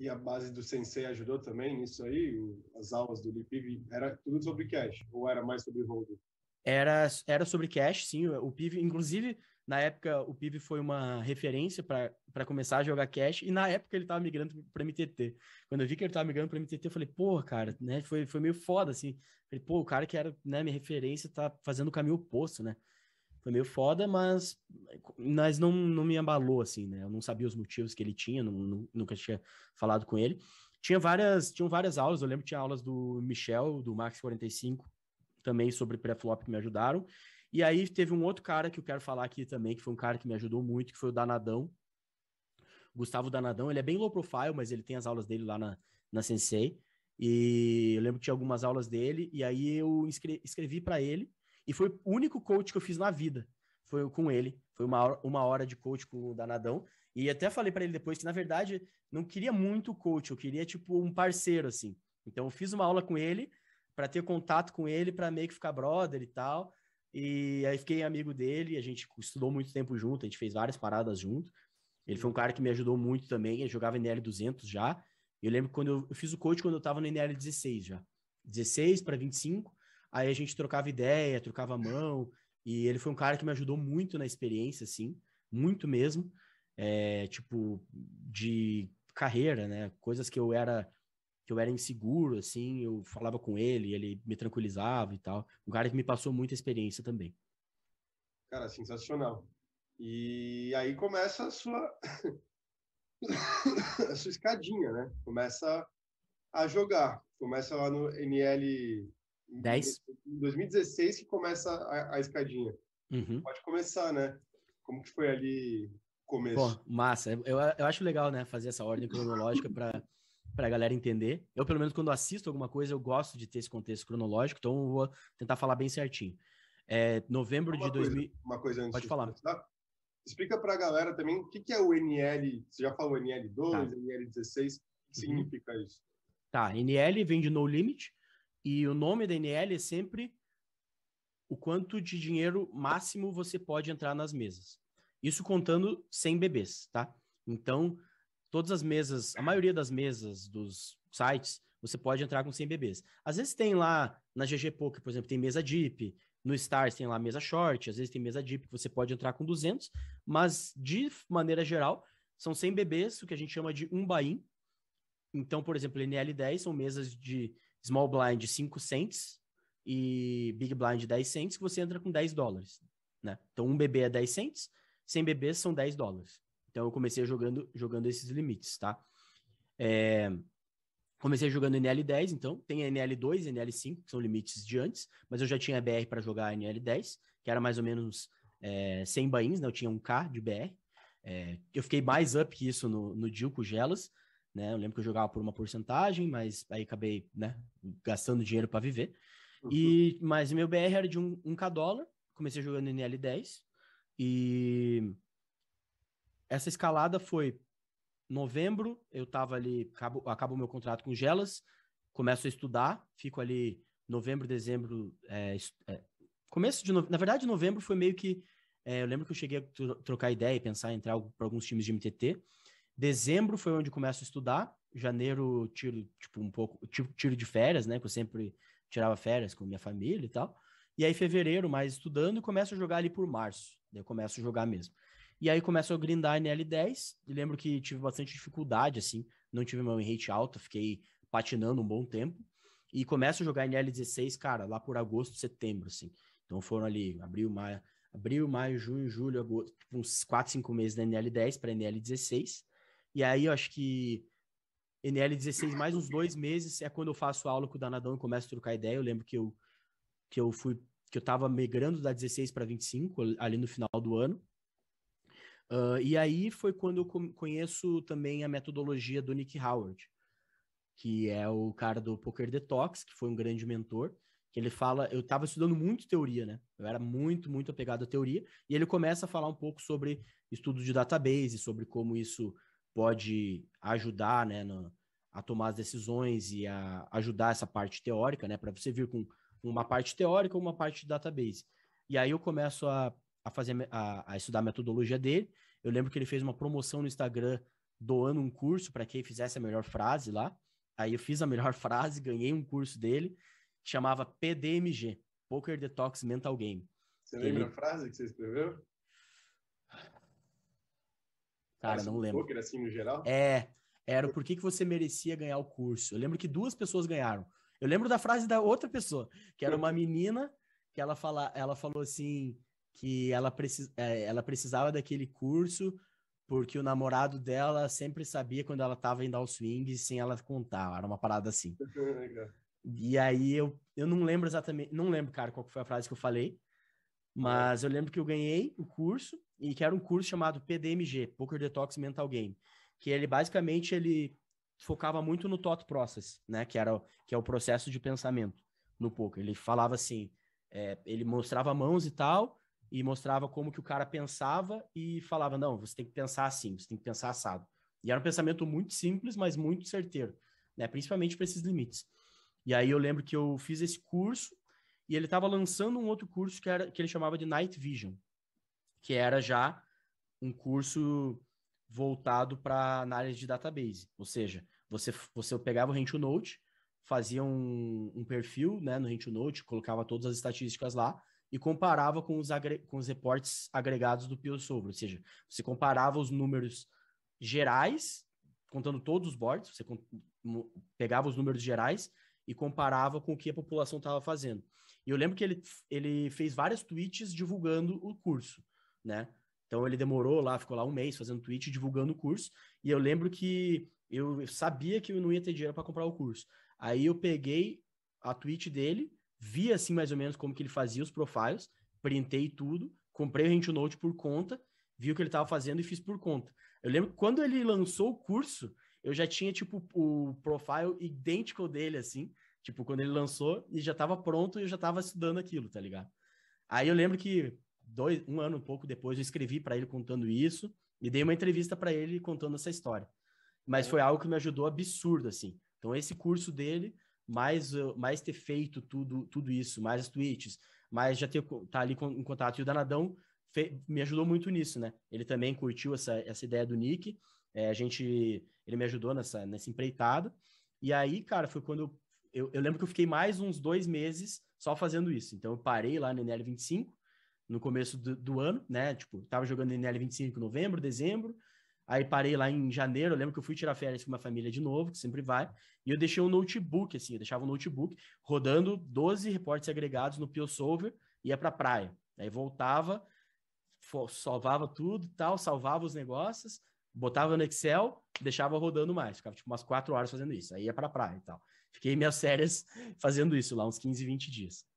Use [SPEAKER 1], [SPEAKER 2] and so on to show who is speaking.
[SPEAKER 1] e a base do Sensei ajudou também nisso aí? As aulas do LIPIV era tudo sobre cash ou era mais sobre holding? Era, era sobre cash, sim. O PIV, inclusive, na época, o PIV foi uma referência para começar a jogar cash, e na época ele estava migrando para MTT. Quando eu vi que ele estava migrando para MTT, eu falei, pô, cara, né? Foi, foi meio foda, assim. Falei, pô, o cara que era né, minha referência tá fazendo o caminho oposto, né? Foi meio foda, mas, mas não, não me abalou, assim, né? Eu não sabia os motivos que ele tinha, não, não, nunca tinha falado com ele. Tinha várias, tinham várias aulas, eu lembro que tinha aulas do Michel, do Max 45, também sobre pré-flop que me ajudaram. E aí teve um outro cara que eu quero falar aqui também, que foi um cara que me ajudou muito, que foi o Danadão. Gustavo Danadão, ele é bem low profile, mas ele tem as aulas dele lá na, na Sensei. E eu lembro que tinha algumas aulas dele, e aí eu escrevi para ele e foi o único coach que eu fiz na vida. Foi com ele. Foi uma hora, uma hora de coach com o Danadão. E até falei para ele depois que, na verdade, não queria muito coach. Eu queria, tipo, um parceiro, assim. Então, eu fiz uma aula com ele para ter contato com ele, para meio que ficar brother e tal. E aí fiquei amigo dele. A gente estudou muito tempo junto. A gente fez várias paradas junto. Ele foi um cara que me ajudou muito também. Ele jogava NL200 já. Eu lembro quando eu, eu fiz o coach quando eu tava no NL16 já. 16 para 25. Aí a gente trocava ideia, trocava mão, e ele foi um cara que me ajudou muito na experiência, assim, muito mesmo. É, tipo, de carreira, né? Coisas que eu era que eu era inseguro, assim, eu falava com ele, ele me tranquilizava e tal. Um cara que me passou muita experiência também. Cara, sensacional. E aí começa a sua a sua escadinha, né? Começa a jogar, começa lá no NL 10? 2016 que começa a, a escadinha. Uhum. Pode começar, né? Como que foi ali começo? Bom, massa. Eu, eu acho legal, né? Fazer essa ordem cronológica para para a galera entender. Eu, pelo menos, quando assisto alguma coisa, eu gosto de ter esse contexto cronológico, então eu vou tentar falar bem certinho. É, novembro uma de 2000. Coisa, uma coisa antes Pode falar. Começar. Explica para a galera também o que, que, é o NL. Você já falou NL2, tá. NL16, o que uhum. significa isso? Tá, NL vem de No Limit, e o nome da NL é sempre o quanto de dinheiro máximo você pode entrar nas mesas. Isso contando sem bebês, tá? Então, todas as mesas, a maioria das mesas dos sites, você pode entrar com 100 bebês. Às vezes tem lá na GG Poker, por exemplo, tem mesa deep, no Stars tem lá mesa short, às vezes tem mesa deep que você pode entrar com 200, mas de maneira geral, são 100 bebês, o que a gente chama de um buy-in. Então, por exemplo, NL10 são mesas de small blind 5 cents e big blind 10 cents, que você entra com 10 dólares, né? Então, um bebê é 10 cents, 100 bebês são 10 dólares. Então, eu comecei jogando, jogando esses limites, tá? É... Comecei jogando NL10, então tem NL2, NL5, que são limites de antes, mas eu já tinha BR para jogar NL10, que era mais ou menos é, 100 bains, né? Eu tinha 1K de BR. É, eu fiquei mais up que isso no, no Deal com o Gelas, né? Eu lembro que eu jogava por uma porcentagem, mas aí acabei, né, gastando dinheiro para viver. Uhum. E mas meu BR era de 1 um, um dólar, comecei jogando NL10 e essa escalada foi novembro, eu tava ali, acabo, acabo meu contrato com Gelas, começo a estudar, fico ali novembro, dezembro, é, é, começo de, no... na verdade novembro foi meio que é, eu lembro que eu cheguei a trocar ideia e pensar em entrar para alguns times de MTT, Dezembro foi onde começo a estudar. Janeiro tiro tipo um pouco tipo tiro de férias, né? Que eu sempre tirava férias com minha família e tal. E aí fevereiro mais estudando, e começo a jogar ali por março. Daí eu começo a jogar mesmo. E aí começo a grindar NL10. E lembro que tive bastante dificuldade assim, não tive meu rate alto, fiquei patinando um bom tempo. E começo a jogar NL16, cara, lá por agosto, setembro, assim. Então foram ali, abril, maio, abril, maio, junho, julho, agosto, tipo, uns 4, 5 meses da NL10 para NL16. E aí eu acho que NL16 mais uns dois meses é quando eu faço aula com o Danadão e começo a trocar ideia. Eu lembro que eu, que eu fui que eu tava migrando da 16 para 25 ali no final do ano. Uh, e aí foi quando eu conheço também a metodologia do Nick Howard, que é o cara do Poker Detox, que foi um grande mentor, que ele fala, eu estava estudando muito teoria, né? Eu era muito, muito apegado à teoria, e ele começa a falar um pouco sobre estudos de database, sobre como isso pode ajudar né, no, a tomar as decisões e a ajudar essa parte teórica, né? Para você vir com uma parte teórica ou uma parte de database. E aí eu começo a, a fazer a, a estudar a metodologia dele. Eu lembro que ele fez uma promoção no Instagram doando um curso para quem fizesse a melhor frase lá. Aí eu fiz a melhor frase, ganhei um curso dele, chamava PDMG, Poker Detox Mental Game. Você ele... lembra a frase que você escreveu?
[SPEAKER 2] Cara, é não lembro. Poker,
[SPEAKER 1] assim, no geral? É, era o porquê que você merecia ganhar o curso. Eu lembro que duas pessoas ganharam. Eu lembro da frase da outra pessoa, que era uma menina que ela, fala, ela falou assim que ela, precis, é, ela precisava daquele curso porque o namorado dela sempre sabia quando ela estava em swing sem ela contar. Era uma parada assim. e aí eu, eu não lembro exatamente, não lembro, cara, qual foi a frase que eu falei, é. Mas eu lembro que eu ganhei o curso e que era um curso chamado PDMG, Poker Detox Mental Game, que ele basicamente ele focava muito no thought process, né, que era que é o processo de pensamento no poker. Ele falava assim, é, ele mostrava mãos e tal e mostrava como que o cara pensava e falava não, você tem que pensar assim, você tem que pensar assado. E era um pensamento muito simples, mas muito certeiro, né, principalmente para esses limites. E aí eu lembro que eu fiz esse curso e ele estava lançando um outro curso que, era, que ele chamava de Night Vision, que era já um curso voltado para análise de database. Ou seja, você, você pegava o Rent Note, fazia um, um perfil né, no Rent Note, colocava todas as estatísticas lá e comparava com os, agre, com os reportes agregados do PioSolver. Ou seja, você comparava os números gerais, contando todos os boards, você pegava os números gerais e comparava com o que a população estava fazendo. E eu lembro que ele, ele fez várias tweets divulgando o curso, né? Então ele demorou lá, ficou lá um mês fazendo tweet divulgando o curso. E eu lembro que eu sabia que eu não ia ter dinheiro para comprar o curso. Aí eu peguei a tweet dele, vi assim mais ou menos como que ele fazia os profiles, printei tudo, comprei o note por conta, vi o que ele estava fazendo e fiz por conta. Eu lembro que quando ele lançou o curso, eu já tinha tipo o profile idêntico dele assim, Tipo, quando ele lançou e já estava pronto e eu já estava estudando aquilo, tá ligado? Aí eu lembro que dois, um ano um pouco depois eu escrevi para ele contando isso e dei uma entrevista para ele contando essa história. Mas é. foi algo que me ajudou absurdo assim. Então esse curso dele, mais eh, mais ter feito tudo tudo isso, mais as tweets, mais já ter tá ali com, em contato e o Danadão fe, me ajudou muito nisso, né? Ele também curtiu essa essa ideia do Nick. É, a gente ele me ajudou nessa nessa empreitada. E aí, cara, foi quando eu eu, eu, lembro que eu fiquei mais uns dois meses só fazendo isso. Então eu parei lá no NL25 no começo do, do ano, né? Tipo, tava jogando NL25 em novembro, dezembro. Aí parei lá em janeiro, eu lembro que eu fui tirar férias com uma família de novo, que sempre vai, e eu deixei um notebook, assim, eu deixava um notebook rodando 12 reportes agregados no PioSolver, ia pra praia. Aí voltava, salvava tudo tal, salvava os negócios, botava no Excel, deixava rodando mais, ficava tipo umas quatro horas fazendo isso, aí ia pra praia e tal. Fiquei minhas férias fazendo isso lá, uns 15, 20 dias.